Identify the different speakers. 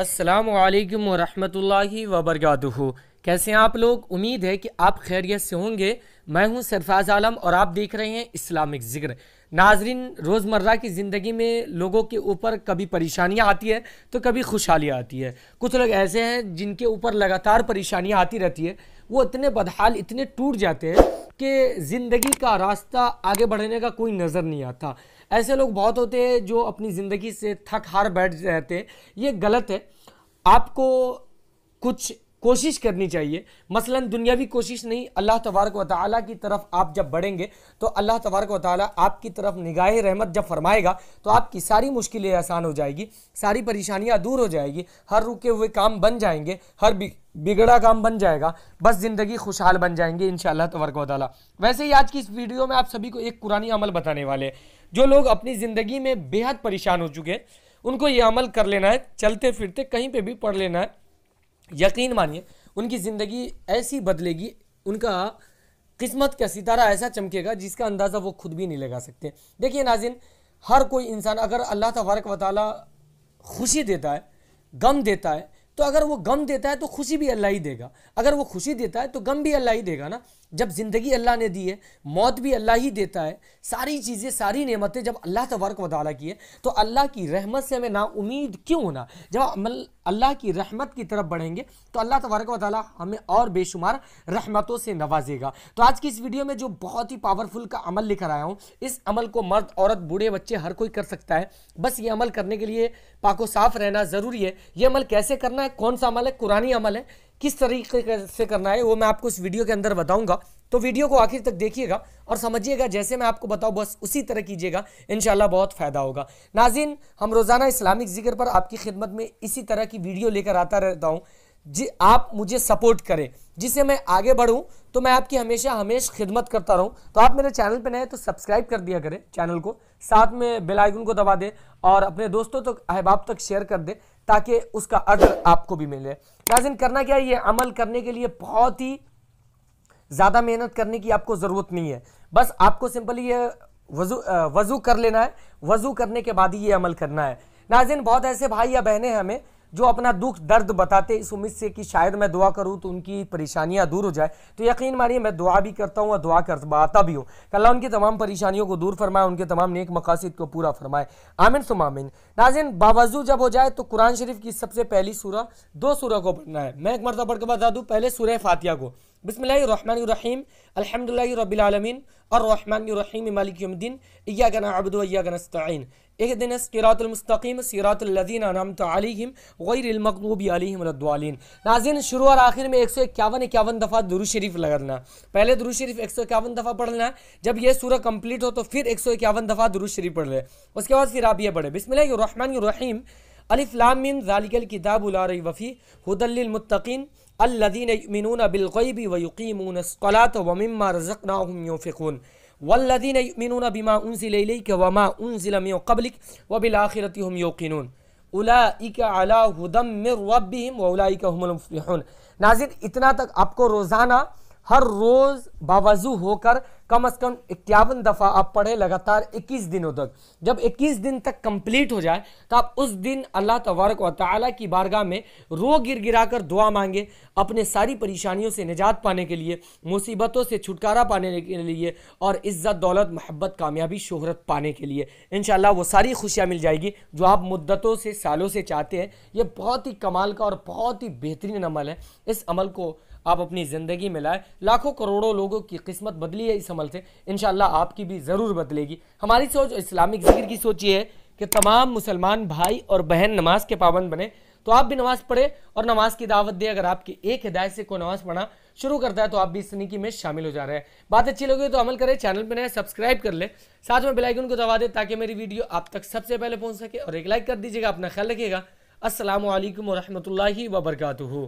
Speaker 1: अस्सलाम वालेकुम रहमतुल्लाहि व कैसे हैं आप लोग उम्मीद है कि आप खैरियत से होंगे मैं हूं सरफाज आलम और आप देख रहे हैं इस्लामिक ज़िक्र नाजरीन रोज़मर्रा की ज़िंदगी में लोगों के ऊपर कभी परेशानियां आती है तो कभी खुशहाली आती है कुछ लोग ऐसे हैं जिनके ऊपर लगातार परेशानियाँ आती रहती है वो इतने बदहाल इतने टूट जाते हैं कि ज़िंदगी का रास्ता आगे बढ़ने का कोई नज़र नहीं आता ऐसे लोग बहुत होते हैं जो अपनी ज़िंदगी से थक हार बैठ जाते हैं ये गलत है आपको कुछ कोशिश करनी चाहिए मसलन दुनियावी कोशिश नहीं अल्लाह तबारक व की तरफ आप जब बढ़ेंगे तो अल्लाह तबारक व ताली आपकी तरफ निगाह रहमत जब फरमाएगा तो आपकी सारी मुश्किलें आसान हो जाएगी सारी परेशानियाँ दूर हो जाएगी हर रुके हुए काम बन जाएंगे हर बिगड़ा काम बन जाएगा बस ज़िंदगी खुशहाल बन जाएंगे इन तबारक वाली वैसे ही आज की इस वीडियो में आप सभी को एक कुरानी अमल बताने वाले जो लोग अपनी ज़िंदगी में बेहद परेशान हो चुके हैं उनको ये अमल कर लेना है चलते फिरते कहीं पे भी पढ़ लेना है यकीन मानिए उनकी ज़िंदगी ऐसी बदलेगी उनका किस्मत का सितारा ऐसा चमकेगा जिसका अंदाज़ा वो खुद भी नहीं लगा सकते देखिए नाजिन हर कोई इंसान अगर अल्लाह तबारक वाली खुशी देता है गम देता है तो अगर वो गम देता है तो खुशी भी अल्लाह ही देगा अगर वो खुशी देता है तो गम भी अल्लाह ही देगा ना जब ज़िंदगी अल्लाह ने दी है मौत भी अल्लाह ही देता है सारी चीज़ें सारी नेमतें जब अल्लाह तबारक वाली की है तो अल्लाह की रहमत से हमें ना उम्मीद क्यों होना जब अल्लाह की रहमत की तरफ बढ़ेंगे तो अल्लाह तबारक वाली हमें और बेशुमार रहमतों से नवाजेगा तो आज की इस वीडियो में जो बहुत ही पावरफुल का अमल लेकर आया हूँ इस अमल को मर्द औरत बूढ़े बच्चे हर कोई कर सकता है बस ये अमल करने के लिए पाको साफ रहना ज़रूरी है ये अमल कैसे करना है कौन सा अमल है कुरानी अमल है किस तरीके से करना है वो मैं आपको इस वीडियो के अंदर बताऊँगा तो वीडियो को आखिर तक देखिएगा और समझिएगा जैसे मैं आपको बताऊँ बस उसी तरह कीजिएगा इन बहुत फ़ायदा होगा नाजिन हम रोज़ाना इस्लामिक जिक्र पर आपकी खिदमत में इसी तरह की वीडियो लेकर आता रहता हूँ जी आप मुझे सपोर्ट करें जिसे मैं आगे बढ़ूं तो मैं आपकी हमेशा हमेशा खिदमत करता रहूं तो आप मेरे चैनल पर नए तो सब्सक्राइब कर दिया करें चैनल को साथ में बेल आइकन को दबा दें और अपने दोस्तों तक तो अहबाब तक शेयर कर दें ताकि उसका अदर आपको भी मिले नाजिन करना क्या ये अमल करने के लिए बहुत ही ज़्यादा मेहनत करने की आपको ज़रूरत नहीं है बस आपको सिंपली ये वजू वजू कर लेना है वजू करने के बाद ही ये अमल करना है नाजिन बहुत ऐसे भाई या बहने हैं हमें जो अपना दुख दर्द बताते इस उम्मीद से कि शायद मैं दुआ करूँ तो उनकी परेशानियां दूर हो जाए तो यकीन मानिए मैं दुआ भी करता हूँ और दुआ कर पाता भी हूँ कल्ला उनकी तमाम परेशानियों को दूर फरमाए उनके तमाम नेक मकासद को पूरा फरमाए आमिन सुम आमिन नाजिन बावजू जब हो जाए तो कुरान शरीफ की सबसे पहली सूरह दो सूरह को पढ़ना है मैं एक मरतब पढ़ के बता दूँ पहले सूर्य फातिया को बसमीम अलहमदिल्लाबीआलमीन और मालिकमद्दीन इयागना अबदोयागनस्तिन एक दिन सिरातमस्तकीम सीरातल्लिन अनम तलीम गैरमकलूबी अलहमद्वालिन नाजिन शुरू और आखिर में एक सौ इक्यावन इक्यावन दफ़ा दुरू शरीफ लगाना पहले दुरू शरीफ एक सौ इक्यावन दफ़ा पढ़ना जब यह सूरह कंप्लीट हो तो फिर एक सौ इक्यावन दफ़ा दुरू शरीफ पढ़ लें उसके बाद फिर आप ये पढ़े बिसमिल्लर अलिफ्लामिन ज़ालिकल किताब उलार वफ़ी हदलमतिन अल्लदीन मिनून बिलकैबी वयुकीमून सलात वमिमा रज़क़नाफ़िकून वल्लदीन मिनून बिमा उनसिल के वमा उनसिल मियो कबलिक व बिलाखिरत हम योकिनून नाजिर इतना तक आपको रोज़ाना हर रोज़ बावजू होकर कम से कम इक्यावन दफ़ा आप पढ़े लगातार 21 दिनों तक जब 21 दिन तक कंप्लीट हो जाए तो आप उस दिन अल्लाह तबारक व ताली की बारगाह में रो गिर गिरा कर दुआ मांगे अपने सारी परेशानियों से निजात पाने के लिए मुसीबतों से छुटकारा पाने के लिए और इज़्ज़त दौलत मोहब्बत कामयाबी शोहरत पाने के लिए इन वो सारी खुशियाँ मिल जाएगी जो आप मुद्दतों से सालों से चाहते हैं ये बहुत ही कमाल का और बहुत ही बेहतरीन अमल है इस अमल को आप अपनी ज़िंदगी में लाए लाखों करोड़ों लोगों की किस्मत बदली है इस अमल से इन आपकी भी ज़रूर बदलेगी हमारी सोच इस्लामिक जिक्र की सोच ये है कि तमाम मुसलमान भाई और बहन नमाज के पाबंद बने तो आप भी नमाज़ पढ़े और नमाज़ की दावत दे अगर आपकी एक हिदायत से कोई नमाज़ पढ़ना शुरू करता है तो आप भी इस तरीके में शामिल हो जा रहे हैं बात अच्छी लगी तो अमल करें चैनल पर नए सब्सक्राइब कर ले साथ में बेलाइकन को दबा दे ताकि मेरी वीडियो आप तक सबसे पहले पहुँच सके और एक लाइक कर दीजिएगा अपना ख्याल रखिएगा असलम वरहमल वर्का